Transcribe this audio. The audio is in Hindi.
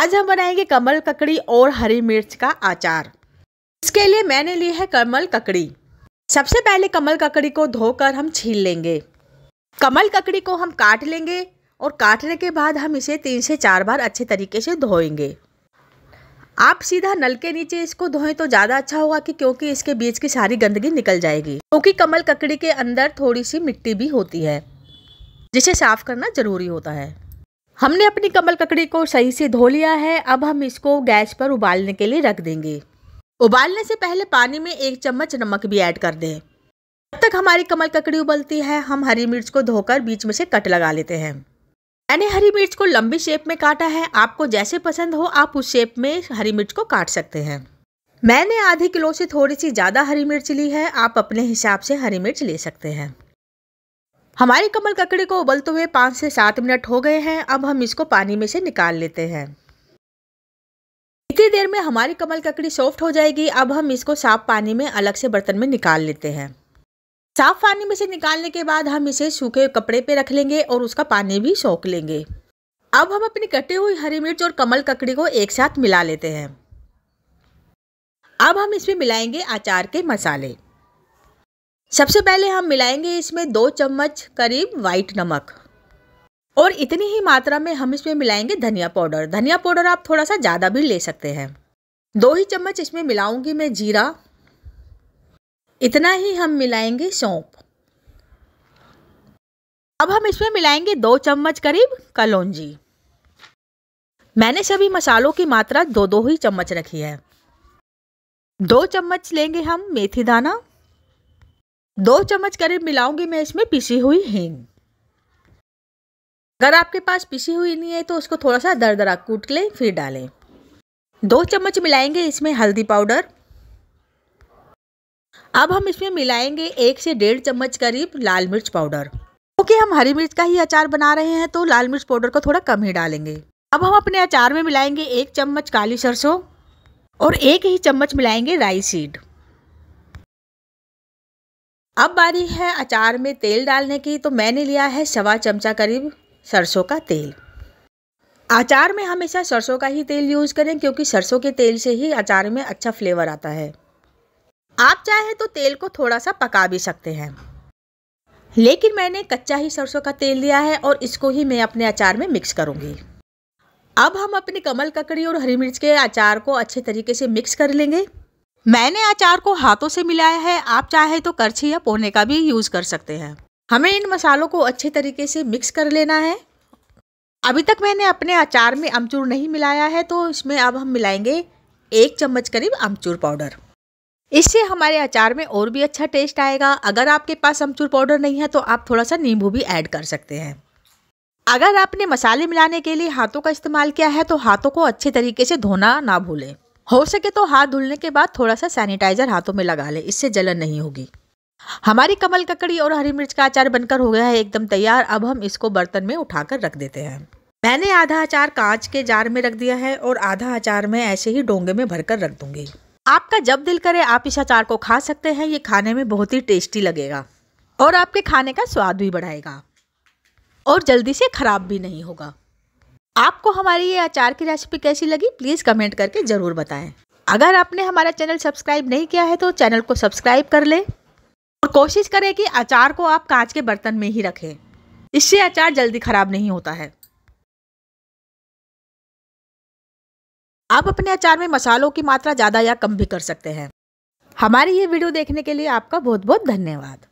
आज हम बनाएंगे कमल ककड़ी और हरी मिर्च का अचार इसके लिए मैंने ली है कमल ककड़ी सबसे पहले कमल ककड़ी को धोकर हम छील लेंगे कमल ककड़ी को हम काट लेंगे और काटने के बाद हम इसे तीन से चार बार अच्छे तरीके से धोएंगे आप सीधा नल के नीचे इसको धोएं तो ज़्यादा अच्छा होगा कि क्योंकि इसके बीच की सारी गंदगी निकल जाएगी क्योंकि कमल ककड़ी के अंदर थोड़ी सी मिट्टी भी होती है जिसे साफ़ करना ज़रूरी होता है हमने अपनी कमल ककड़ी को सही से धो लिया है अब हम इसको गैस पर उबालने के लिए रख देंगे उबालने से पहले पानी में एक चम्मच नमक भी ऐड कर दें जब तक हमारी कमल ककड़ी उबलती है हम हरी मिर्च को धोकर बीच में से कट लगा लेते हैं मैंने हरी मिर्च को लंबी शेप में काटा है आपको जैसे पसंद हो आप उस शेप में हरी मिर्च को काट सकते हैं मैंने आधे किलो से थोड़ी सी ज़्यादा हरी मिर्च ली है आप अपने हिसाब से हरी मिर्च ले सकते हैं हमारे कमल ककड़ी को उबलते हुए पाँच से सात मिनट हो गए हैं अब हम इसको पानी में से निकाल लेते हैं इतनी देर में हमारी कमल ककड़ी सॉफ्ट हो जाएगी अब हम इसको साफ पानी में अलग से बर्तन में निकाल लेते हैं साफ पानी में से निकालने के बाद हम इसे सूखे कपड़े पे रख लेंगे और उसका पानी भी सोख लेंगे अब हम अपनी कटी हुई हरी मिर्च और कमल ककड़ी को एक साथ मिला लेते हैं अब हम इसमें मिलाएंगे अचार के मसाले सबसे पहले हम मिलाएंगे इसमें दो चम्मच करीब वाइट नमक और इतनी ही मात्रा में हम इसमें मिलाएंगे धनिया पाउडर धनिया पाउडर आप थोड़ा सा ज़्यादा भी ले सकते हैं दो ही चम्मच इसमें मिलाऊंगी मैं जीरा इतना ही हम मिलाएंगे सौंप अब हम इसमें मिलाएंगे दो चम्मच करीब कलौजी मैंने सभी मसालों की मात्रा दो दो ही चम्मच रखी है दो चम्मच लेंगे हम मेथी दाना दो चम्मच करीब मिलाऊंगी मैं इसमें पिसी हुई हींग अगर आपके पास पिसी हुई नहीं है तो उसको थोड़ा सा दर दरा कूट लें फिर डालें दो चम्मच मिलाएंगे इसमें हल्दी पाउडर अब हम इसमें मिलाएंगे एक से डेढ़ चम्मच करीब लाल मिर्च पाउडर क्योंकि हम हरी मिर्च का ही अचार बना रहे हैं तो लाल मिर्च पाउडर को थोड़ा कम ही डालेंगे अब हम अपने अचार में मिलाएंगे एक चम्मच काली सरसों और एक ही चम्मच मिलाएंगे राई सीड अब बारी है अचार में तेल डालने की तो मैंने लिया है सवा चमचा करीब सरसों का तेल अचार में हमेशा सरसों का ही तेल यूज़ करें क्योंकि सरसों के तेल से ही अचार में अच्छा फ्लेवर आता है आप चाहें तो तेल को थोड़ा सा पका भी सकते हैं लेकिन मैंने कच्चा ही सरसों का तेल लिया है और इसको ही मैं अपने अचार में मिक्स करूँगी अब हम अपनी कमल ककड़ी और हरी मिर्च के अचार को अच्छे तरीके से मिक्स कर लेंगे मैंने अचार को हाथों से मिलाया है आप चाहे तो करछी या पोने का भी यूज़ कर सकते हैं हमें इन मसालों को अच्छे तरीके से मिक्स कर लेना है अभी तक मैंने अपने अचार में अमचूर नहीं मिलाया है तो इसमें अब हम मिलाएंगे एक चम्मच करीब अमचूर पाउडर इससे हमारे अचार में और भी अच्छा टेस्ट आएगा अगर आपके पास अमचूर पाउडर नहीं है तो आप थोड़ा सा नींबू भी ऐड कर सकते हैं अगर आपने मसाले मिलाने के लिए हाथों का इस्तेमाल किया है तो हाथों को अच्छे तरीके से धोना ना भूलें हो सके तो हाथ धुलने के बाद थोड़ा सा सैनिटाइजर हाथों में लगा ले इससे जलन नहीं होगी हमारी कमल ककड़ी और हरी मिर्च का अचार बनकर हो गया है एकदम तैयार अब हम इसको बर्तन में उठाकर रख देते हैं मैंने आधा अचार कांच के जार में रख दिया है और आधा अचार मैं ऐसे ही डोंगे में भरकर रख दूंगी आपका जब दिल करे आप इस अचार को खा सकते हैं ये खाने में बहुत ही टेस्टी लगेगा और आपके खाने का स्वाद भी बढ़ाएगा और जल्दी से खराब भी नहीं होगा आपको हमारी ये अचार की रेसिपी कैसी लगी प्लीज़ कमेंट करके ज़रूर बताएं अगर आपने हमारा चैनल सब्सक्राइब नहीं किया है तो चैनल को सब्सक्राइब कर लें और कोशिश करें कि अचार को आप कांच के बर्तन में ही रखें इससे अचार जल्दी ख़राब नहीं होता है आप अपने अचार में मसालों की मात्रा ज़्यादा या कम भी कर सकते हैं हमारी ये वीडियो देखने के लिए आपका बहुत बहुत धन्यवाद